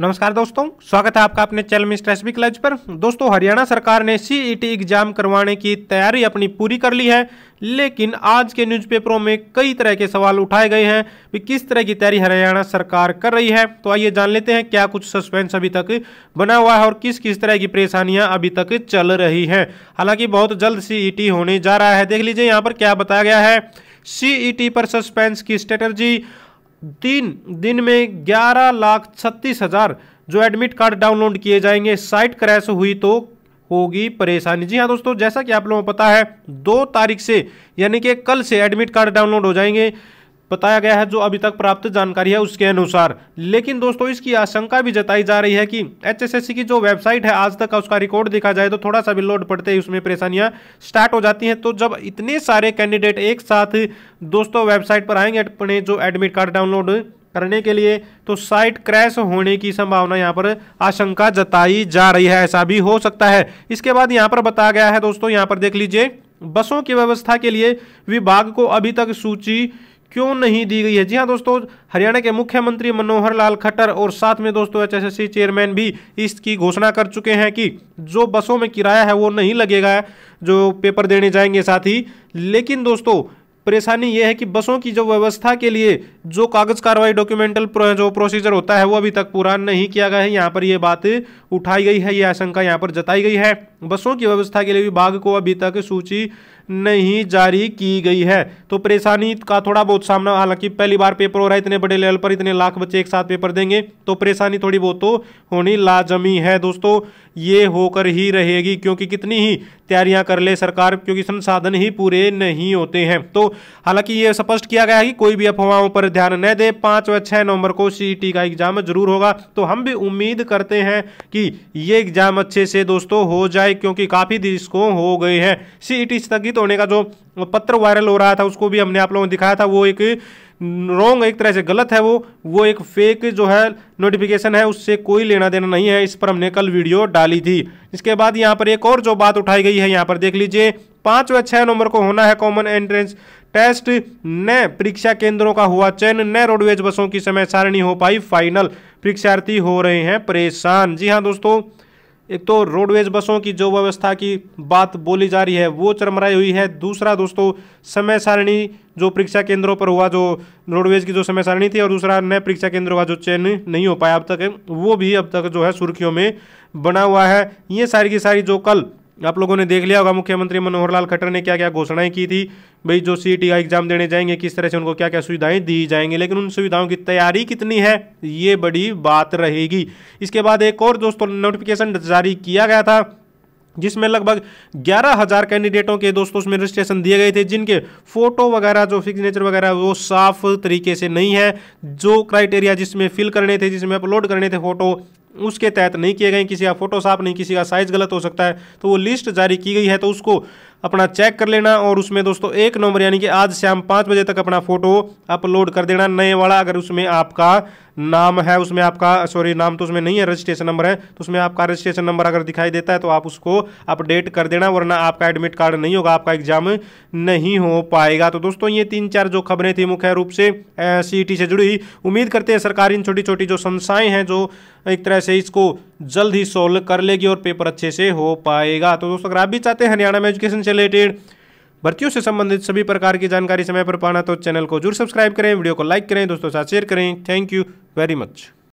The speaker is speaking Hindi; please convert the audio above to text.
नमस्कार दोस्तों स्वागत है आपका अपने चैनल मिस्टर एसबी क्लच पर दोस्तों हरियाणा सरकार ने सीईटी e एग्जाम करवाने की तैयारी अपनी पूरी कर ली है लेकिन आज के न्यूज़पेपरों में कई तरह के सवाल उठाए गए हैं कि किस तरह की तैयारी हरियाणा सरकार कर रही है तो आइए जान लेते हैं क्या कुछ सस्पेंस अभी तक बना हुआ है और किस किस तरह की परेशानियां अभी तक चल रही हैं हालांकि बहुत जल्द सीईटी e होने जा रहा है देख लीजिए यहाँ पर क्या बताया गया है सीईटी e पर सस्पेंस की स्ट्रेटर्जी तीन दिन में ग्यारह लाख छत्तीस हज़ार जो एडमिट कार्ड डाउनलोड किए जाएंगे साइट क्रैश हुई तो होगी परेशानी जी हाँ दोस्तों जैसा कि आप लोगों को पता है दो तारीख से यानी कि कल से एडमिट कार्ड डाउनलोड हो जाएंगे बताया गया है जो अभी तक प्राप्त जानकारी है उसके अनुसार लेकिन दोस्तों इसकी आशंका भी जताई जा रही है कि एचएसएससी की जो वेबसाइट है आज तक का उसका रिकॉर्ड देखा जाए तो थोड़ा सा भी लोड पड़ते ही उसमें परेशानियां स्टार्ट हो जाती हैं तो जब इतने सारे कैंडिडेट एक साथ दोस्तों वेबसाइट पर आएंगे अपने जो एडमिट कार्ड डाउनलोड करने के लिए तो साइट क्रैश होने की संभावना यहाँ पर आशंका जताई जा रही है ऐसा भी हो सकता है इसके बाद यहाँ पर बताया गया है दोस्तों यहाँ पर देख लीजिए बसों की व्यवस्था के लिए विभाग को अभी तक सूची क्यों नहीं दी गई है जी हाँ दोस्तों हरियाणा के मुख्यमंत्री मनोहर लाल खट्टर और साथ में दोस्तों एचएसएससी चेयरमैन भी इसकी घोषणा कर चुके हैं कि जो बसों में किराया है वो नहीं लगेगा जो पेपर देने जाएंगे साथ ही लेकिन दोस्तों परेशानी ये है कि बसों की जो व्यवस्था के लिए जो कागज कार्रवाई डॉक्यूमेंटल जो प्रोसीजर होता है वो अभी तक पूरा नहीं किया गया है यहाँ पर ये बात उठाई गई है ये आशंका यहाँ पर जताई गई है बसों की व्यवस्था के लिए विभाग को अभी तक सूची नहीं जारी की गई है तो परेशानी का थोड़ा बहुत सामना हालांकि पहली बार पेपर हो रहा है इतने बड़े लेवल पर इतने लाख बच्चे एक साथ पेपर देंगे तो परेशानी थोड़ी बहुत तो होनी लाजमी है दोस्तों ये होकर ही रहेगी क्योंकि कितनी ही तैयारियां कर ले सरकार क्योंकि संसाधन ही पूरे नहीं होते हैं तो हालांकि ये स्पष्ट किया गया है कि कोई भी अफवाहों पर ध्यान न दे पाँच व छः नवंबर को सी e का एग्जाम जरूर होगा तो हम भी उम्मीद करते हैं कि ये एग्जाम अच्छे से दोस्तों हो जाए क्योंकि काफ़ी दिशकों हो गए हैं सी e स्थगित होने का जो पत्र वायरल हो रहा था उसको भी हमने आप लोगों को दिखाया था वो एक रॉन्ग एक तरह से गलत है वो वो एक फेक जो है नोटिफिकेशन है उससे कोई लेना देना नहीं है इस पर हमने कल वीडियो डाली थी इसके बाद यहाँ पर एक और जो बात उठाई गई है यहाँ पर देख लीजिए पाँच व छः नंबर को होना है कॉमन एंट्रेंस टेस्ट न परीक्षा केंद्रों का हुआ चयन न रोडवेज बसों की समय सारणी हो पाई फाइनल परीक्षार्थी हो रहे हैं परेशान जी हाँ दोस्तों एक तो रोडवेज बसों की जो व्यवस्था की बात बोली जा रही है वो चरमराई हुई है दूसरा दोस्तों समय सारिणी जो परीक्षा केंद्रों पर हुआ जो रोडवेज की जो समय सारिणी थी और दूसरा नए परीक्षा केंद्र हुआ जो चयन नहीं हो पाया अब तक वो भी अब तक जो है सुर्खियों में बना हुआ है ये सारी की सारी जो कल आप लोगों ने देख लिया होगा मुख्यमंत्री मनोहर लाल खट्टर ने क्या क्या घोषणाएं की थी भाई जो सी टी एग्जाम देने जाएंगे किस तरह से उनको क्या क्या सुविधाएं दी जाएंगी लेकिन उन सुविधाओं की तैयारी कितनी है ये बड़ी बात रहेगी इसके बाद एक और दोस्तों नोटिफिकेशन जारी किया गया था जिसमें लगभग ग्यारह हज़ार कैंडिडेटों के दोस्तों उसमें रजिस्ट्रेशन दिए गए थे जिनके फोटो वगैरह जो सिग्नेचर वगैरह वो साफ तरीके से नहीं है जो क्राइटेरिया जिसमें फिल करने थे जिसमें अपलोड करने थे फोटो उसके तहत नहीं किए गए किसी का फोटोशॉप नहीं किसी का साइज़ गलत हो सकता है तो वो लिस्ट जारी की गई है तो उसको अपना चेक कर लेना और उसमें दोस्तों एक नंबर यानी कि आज शाम पाँच बजे तक अपना फोटो अपलोड कर देना नए वाला अगर उसमें आपका नाम है उसमें आपका सॉरी नाम तो उसमें नहीं है रजिस्ट्रेशन नंबर है तो उसमें आपका रजिस्ट्रेशन नंबर अगर दिखाई देता है तो आप उसको अपडेट कर देना वरना आपका एडमिट कार्ड नहीं होगा आपका एग्जाम नहीं हो पाएगा तो दोस्तों ये तीन चार जो खबरें थी मुख्य रूप से सी e से जुड़ी उम्मीद करते हैं सरकार इन छोटी छोटी जो संस्थाएं हैं जो एक तरह से इसको जल्द ही सोल्व कर लेगी और पेपर अच्छे से हो पाएगा तो दोस्तों अगर आप भी चाहते हैं हरियाणा में एजुकेशन से रिलेटेड भर्तियों से संबंधित सभी प्रकार की जानकारी समय पर पाना तो चैनल को जरूर सब्सक्राइब करें वीडियो को लाइक करें दोस्तों साथ शेयर करें थैंक यू वेरी मच